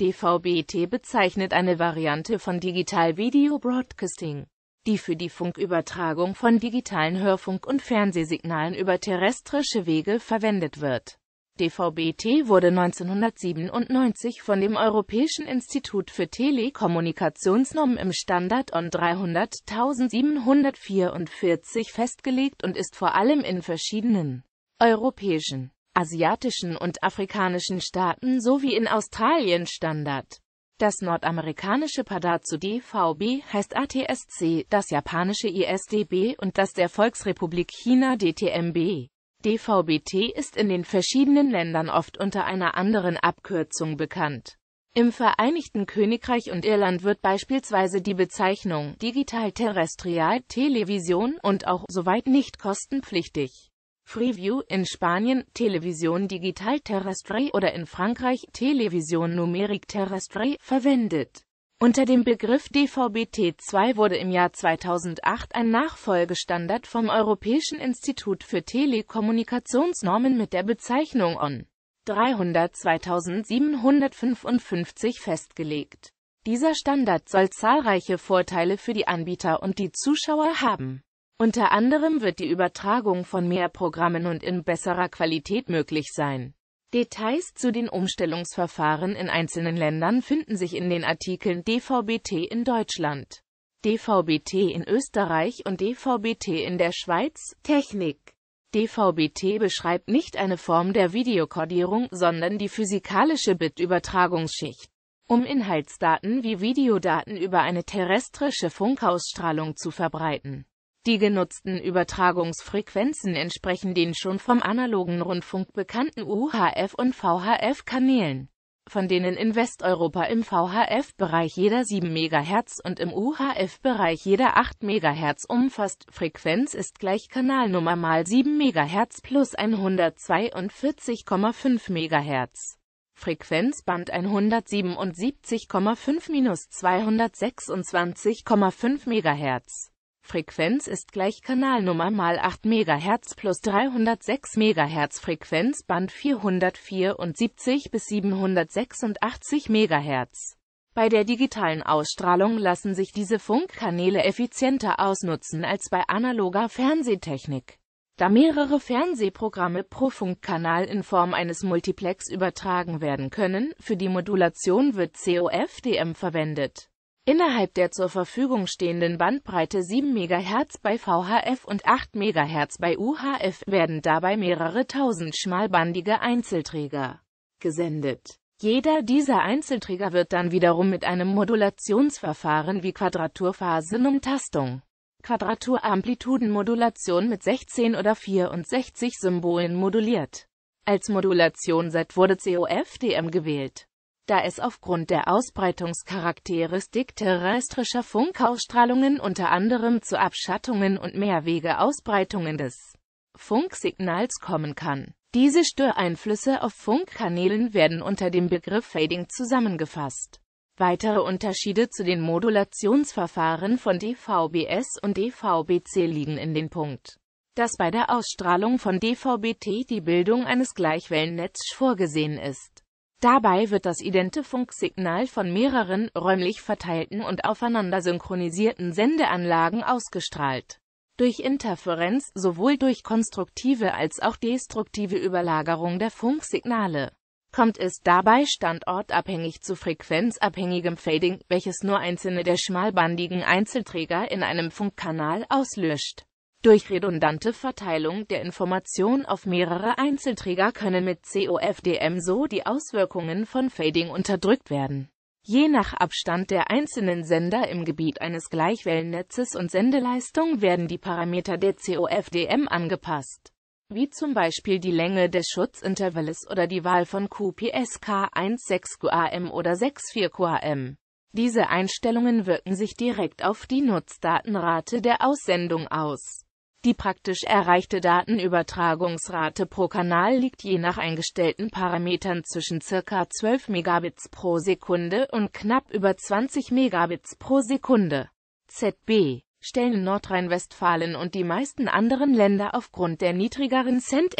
DVBT bezeichnet eine Variante von Digital Video Broadcasting, die für die Funkübertragung von digitalen Hörfunk- und Fernsehsignalen über terrestrische Wege verwendet wird. DVBT wurde 1997 von dem Europäischen Institut für Telekommunikationsnormen im Standard on 300.744 festgelegt und ist vor allem in verschiedenen europäischen asiatischen und afrikanischen Staaten sowie in Australien Standard. Das nordamerikanische Padazu DVB heißt ATSC, das japanische ISDB und das der Volksrepublik China DTMB. DVBT ist in den verschiedenen Ländern oft unter einer anderen Abkürzung bekannt. Im Vereinigten Königreich und Irland wird beispielsweise die Bezeichnung Digital Terrestrial Television und auch soweit nicht kostenpflichtig Freeview, in Spanien Television Digital Terrestre oder in Frankreich Television Numérique Terrestre verwendet. Unter dem Begriff DVB-T2 wurde im Jahr 2008 ein Nachfolgestandard vom Europäischen Institut für Telekommunikationsnormen mit der Bezeichnung ON 300 2755 festgelegt. Dieser Standard soll zahlreiche Vorteile für die Anbieter und die Zuschauer haben unter anderem wird die Übertragung von mehr Programmen und in besserer Qualität möglich sein. Details zu den Umstellungsverfahren in einzelnen Ländern finden sich in den Artikeln DVBT in Deutschland, DVBT in Österreich und DVBT in der Schweiz. Technik DVBT beschreibt nicht eine Form der Videokodierung, sondern die physikalische Bitübertragungsschicht, um Inhaltsdaten wie Videodaten über eine terrestrische Funkausstrahlung zu verbreiten. Die genutzten Übertragungsfrequenzen entsprechen den schon vom analogen Rundfunk bekannten UHF- und VHF-Kanälen, von denen in Westeuropa im VHF-Bereich jeder 7 MHz und im UHF-Bereich jeder 8 MHz umfasst. Frequenz ist gleich Kanalnummer mal 7 MHz plus 142,5 MHz. Frequenzband 177,5 minus 226,5 MHz. Frequenz ist gleich Kanalnummer mal 8 MHz plus 306 MHz Frequenz Band 474 bis 786 MHz. Bei der digitalen Ausstrahlung lassen sich diese Funkkanäle effizienter ausnutzen als bei analoger Fernsehtechnik. Da mehrere Fernsehprogramme pro Funkkanal in Form eines Multiplex übertragen werden können, für die Modulation wird COFDM verwendet innerhalb der zur Verfügung stehenden Bandbreite 7 MHz bei VHF und 8 MHz bei UHF werden dabei mehrere tausend schmalbandige Einzelträger gesendet. Jeder dieser Einzelträger wird dann wiederum mit einem Modulationsverfahren wie Quadraturphasenumtastung, Quadraturamplitudenmodulation mit 16 oder 64 Symbolen moduliert. Als modulation Modulationsset wurde COFDM gewählt da es aufgrund der Ausbreitungscharakteristik terrestrischer Funkausstrahlungen unter anderem zu Abschattungen und Mehrwegeausbreitungen des Funksignals kommen kann. Diese Störeinflüsse auf Funkkanälen werden unter dem Begriff Fading zusammengefasst. Weitere Unterschiede zu den Modulationsverfahren von DVBS und DVBC liegen in den Punkt, dass bei der Ausstrahlung von DVBT die Bildung eines Gleichwellennetzes vorgesehen ist. Dabei wird das idente Funksignal von mehreren, räumlich verteilten und aufeinander synchronisierten Sendeanlagen ausgestrahlt. Durch Interferenz, sowohl durch konstruktive als auch destruktive Überlagerung der Funksignale, kommt es dabei standortabhängig zu frequenzabhängigem Fading, welches nur einzelne der schmalbandigen Einzelträger in einem Funkkanal auslöscht durch redundante Verteilung der Information auf mehrere Einzelträger können mit COFDM so die Auswirkungen von Fading unterdrückt werden. Je nach Abstand der einzelnen Sender im Gebiet eines Gleichwellennetzes und Sendeleistung werden die Parameter der COFDM angepasst, wie zum Beispiel die Länge des Schutzintervalles oder die Wahl von QPSK 16QAM oder 64QAM. Diese Einstellungen wirken sich direkt auf die Nutzdatenrate der Aussendung aus die praktisch erreichte Datenübertragungsrate pro Kanal liegt je nach eingestellten Parametern zwischen ca. 12 Megabits pro Sekunde und knapp über 20 Megabits pro Sekunde. ZB stellen Nordrhein-Westfalen und die meisten anderen Länder aufgrund der niedrigeren cent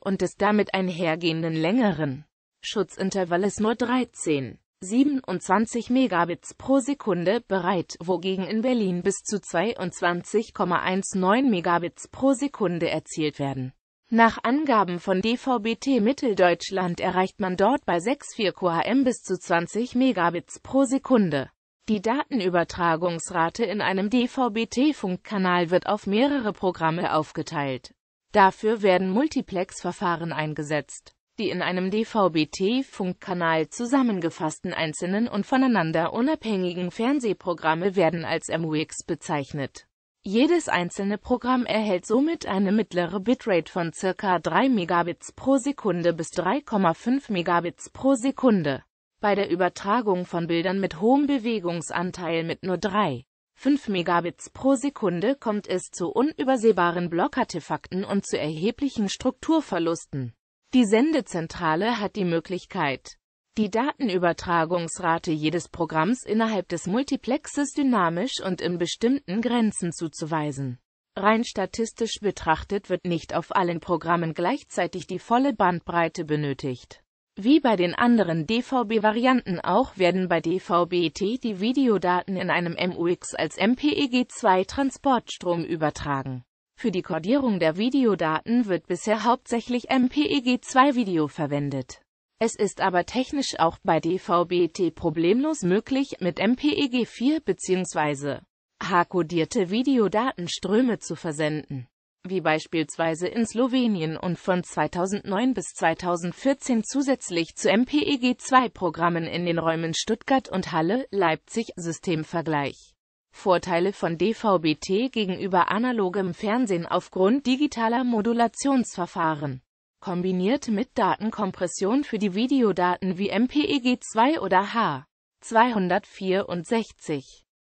und des damit einhergehenden längeren Schutzintervalles nur 13. 27 Megabits pro Sekunde bereit, wogegen in Berlin bis zu 22,19 Megabits pro Sekunde erzielt werden. Nach Angaben von DVBT Mitteldeutschland erreicht man dort bei 6,4 QAM bis zu 20 Megabits pro Sekunde. Die Datenübertragungsrate in einem dvbt funkkanal wird auf mehrere Programme aufgeteilt. Dafür werden Multiplex-Verfahren eingesetzt die in einem DVB-T-Funkkanal zusammengefassten einzelnen und voneinander unabhängigen Fernsehprogramme werden als MUX bezeichnet. Jedes einzelne Programm erhält somit eine mittlere Bitrate von ca. 3 Mbits pro Sekunde bis 3,5 Mbits pro Sekunde. Bei der Übertragung von Bildern mit hohem Bewegungsanteil mit nur 3 5 Megabits pro Sekunde kommt es zu unübersehbaren Blockartefakten und zu erheblichen Strukturverlusten. Die Sendezentrale hat die Möglichkeit, die Datenübertragungsrate jedes Programms innerhalb des Multiplexes dynamisch und in bestimmten Grenzen zuzuweisen. Rein statistisch betrachtet wird nicht auf allen Programmen gleichzeitig die volle Bandbreite benötigt. Wie bei den anderen DVB-Varianten auch werden bei DVB-T die Videodaten in einem MUX als MPEG-2-Transportstrom übertragen. Für die Kodierung der Videodaten wird bisher hauptsächlich MPEG-2-Video verwendet. Es ist aber technisch auch bei DVB-T problemlos möglich, mit MPEG-4 bzw. H-kodierte Videodatenströme zu versenden, wie beispielsweise in Slowenien und von 2009 bis 2014 zusätzlich zu MPEG-2-Programmen in den Räumen Stuttgart und Halle, Leipzig, Systemvergleich. Vorteile von DVB-T gegenüber analogem Fernsehen aufgrund digitaler Modulationsverfahren. Kombiniert mit Datenkompression für die Videodaten wie MPEG-2 oder H264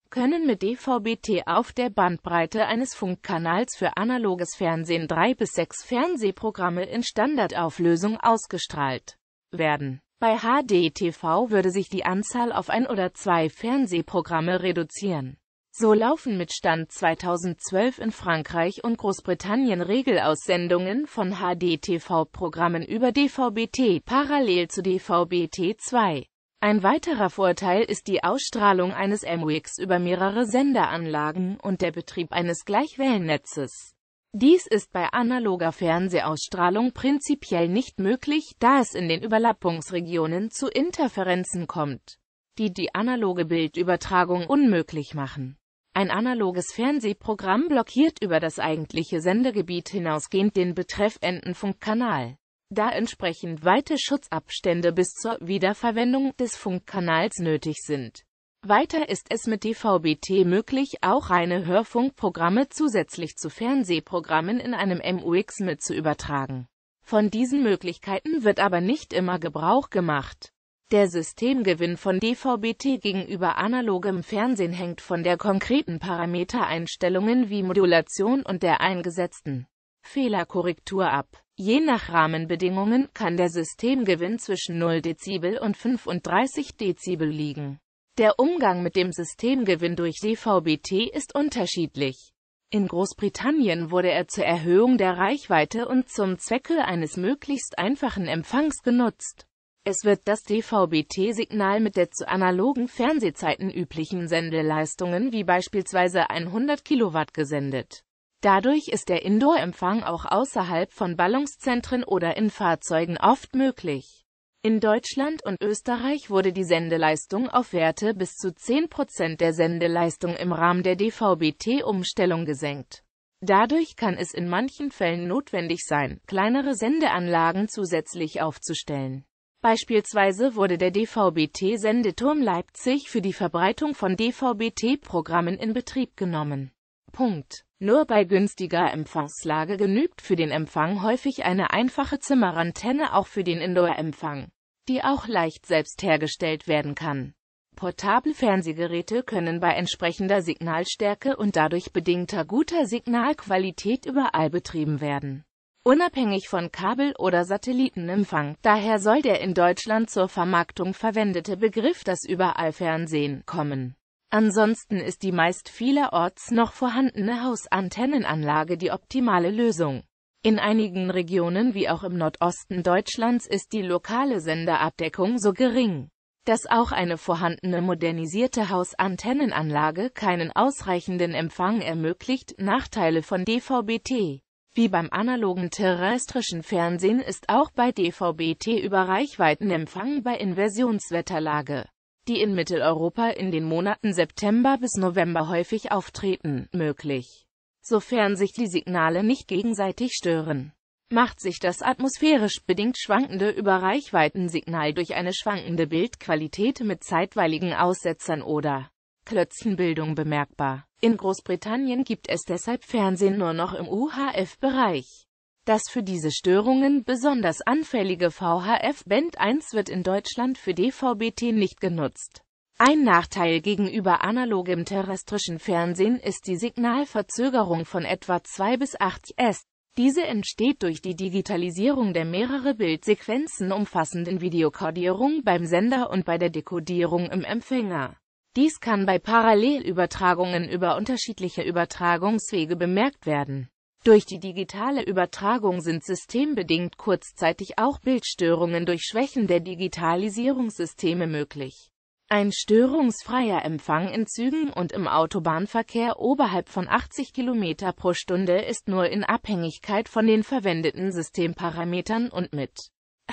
können mit DVB-T auf der Bandbreite eines Funkkanals für analoges Fernsehen drei bis sechs Fernsehprogramme in Standardauflösung ausgestrahlt werden. Bei HDTV würde sich die Anzahl auf ein oder zwei Fernsehprogramme reduzieren. So laufen mit Stand 2012 in Frankreich und Großbritannien Regelaussendungen von HDTV-Programmen über DVB-T parallel zu DVB-T2. Ein weiterer Vorteil ist die Ausstrahlung eines MWIX über mehrere Senderanlagen und der Betrieb eines Gleichwellennetzes. Dies ist bei analoger Fernsehausstrahlung prinzipiell nicht möglich, da es in den Überlappungsregionen zu Interferenzen kommt, die die analoge Bildübertragung unmöglich machen. Ein analoges Fernsehprogramm blockiert über das eigentliche Sendegebiet hinausgehend den betreffenden Funkkanal. Da entsprechend weite Schutzabstände bis zur Wiederverwendung des Funkkanals nötig sind. Weiter ist es mit DVB-T möglich, auch reine Hörfunkprogramme zusätzlich zu Fernsehprogrammen in einem MUX mit zu übertragen. Von diesen Möglichkeiten wird aber nicht immer Gebrauch gemacht. Der Systemgewinn von DVB-T gegenüber analogem Fernsehen hängt von der konkreten Parametereinstellungen wie Modulation und der eingesetzten Fehlerkorrektur ab. Je nach Rahmenbedingungen kann der Systemgewinn zwischen 0 Dezibel und 35 Dezibel liegen. Der Umgang mit dem Systemgewinn durch DVB-T ist unterschiedlich. In Großbritannien wurde er zur Erhöhung der Reichweite und zum Zwecke eines möglichst einfachen Empfangs genutzt. Es wird das DVB-T-Signal mit der zu analogen Fernsehzeiten üblichen Sendeleistungen wie beispielsweise 100 Kilowatt gesendet. Dadurch ist der Indoor-Empfang auch außerhalb von Ballungszentren oder in Fahrzeugen oft möglich. In Deutschland und Österreich wurde die Sendeleistung auf Werte bis zu 10% der Sendeleistung im Rahmen der DVB-T-Umstellung gesenkt. Dadurch kann es in manchen Fällen notwendig sein, kleinere Sendeanlagen zusätzlich aufzustellen. Beispielsweise wurde der DVB-T-Sendeturm Leipzig für die Verbreitung von DVB-T-Programmen in Betrieb genommen. Punkt. Nur bei günstiger Empfangslage genügt für den Empfang häufig eine einfache Zimmerantenne auch für den Indoor-Empfang, die auch leicht selbst hergestellt werden kann. Portable Fernsehgeräte können bei entsprechender Signalstärke und dadurch bedingter guter Signalqualität überall betrieben werden unabhängig von Kabel- oder Satellitenempfang. Daher soll der in Deutschland zur Vermarktung verwendete Begriff das Überallfernsehen kommen. Ansonsten ist die meist vielerorts noch vorhandene Hausantennenanlage die optimale Lösung. In einigen Regionen wie auch im Nordosten Deutschlands ist die lokale Senderabdeckung so gering, dass auch eine vorhandene modernisierte Hausantennenanlage keinen ausreichenden Empfang ermöglicht, Nachteile von DVBT wie beim analogen terrestrischen Fernsehen ist auch bei DVB-T über Reichweitenempfang bei Inversionswetterlage, die in Mitteleuropa in den Monaten September bis November häufig auftreten, möglich. Sofern sich die Signale nicht gegenseitig stören, macht sich das atmosphärisch bedingt schwankende Überreichweitensignal durch eine schwankende Bildqualität mit zeitweiligen Aussetzern oder Klötzchenbildung bemerkbar. In Großbritannien gibt es deshalb Fernsehen nur noch im UHF-Bereich. Das für diese Störungen besonders anfällige VHF Band 1 wird in Deutschland für DVB-T nicht genutzt. Ein Nachteil gegenüber analogem terrestrischen Fernsehen ist die Signalverzögerung von etwa 2 bis 8 S. Diese entsteht durch die Digitalisierung der mehrere Bildsequenzen umfassenden Videokodierung beim Sender und bei der Dekodierung im Empfänger. Dies kann bei Parallelübertragungen über unterschiedliche Übertragungswege bemerkt werden. Durch die digitale Übertragung sind systembedingt kurzzeitig auch Bildstörungen durch Schwächen der Digitalisierungssysteme möglich. Ein störungsfreier Empfang in Zügen und im Autobahnverkehr oberhalb von 80 km pro Stunde ist nur in Abhängigkeit von den verwendeten Systemparametern und mit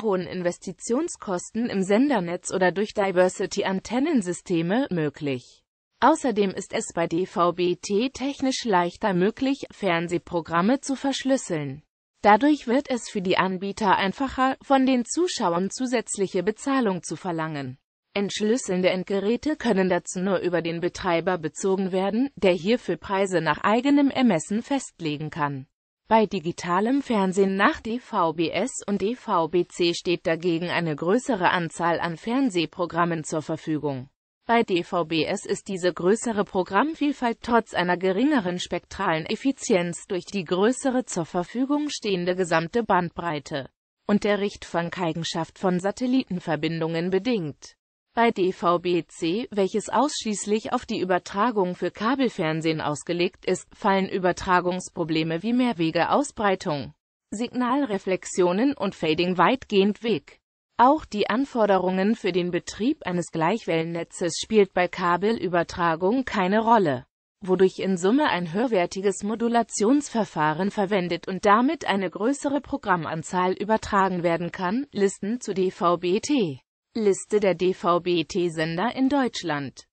hohen Investitionskosten im Sendernetz oder durch Diversity-Antennensysteme möglich. Außerdem ist es bei DVB-T technisch leichter möglich, Fernsehprogramme zu verschlüsseln. Dadurch wird es für die Anbieter einfacher, von den Zuschauern zusätzliche Bezahlung zu verlangen. Entschlüsselnde Endgeräte können dazu nur über den Betreiber bezogen werden, der hierfür Preise nach eigenem Ermessen festlegen kann. Bei digitalem Fernsehen nach DVBS und DVBC steht dagegen eine größere Anzahl an Fernsehprogrammen zur Verfügung. Bei DVBS ist diese größere Programmvielfalt trotz einer geringeren spektralen Effizienz durch die größere zur Verfügung stehende gesamte Bandbreite und der Richtfunkeigenschaft von Satellitenverbindungen bedingt. Bei DVB-C, welches ausschließlich auf die Übertragung für Kabelfernsehen ausgelegt ist, fallen Übertragungsprobleme wie Mehrwegeausbreitung, Signalreflexionen und Fading weitgehend weg. Auch die Anforderungen für den Betrieb eines Gleichwellennetzes spielt bei Kabelübertragung keine Rolle, wodurch in Summe ein höherwertiges Modulationsverfahren verwendet und damit eine größere Programmanzahl übertragen werden kann, Listen zu DVB-T. Liste der DVB-T-Sender in Deutschland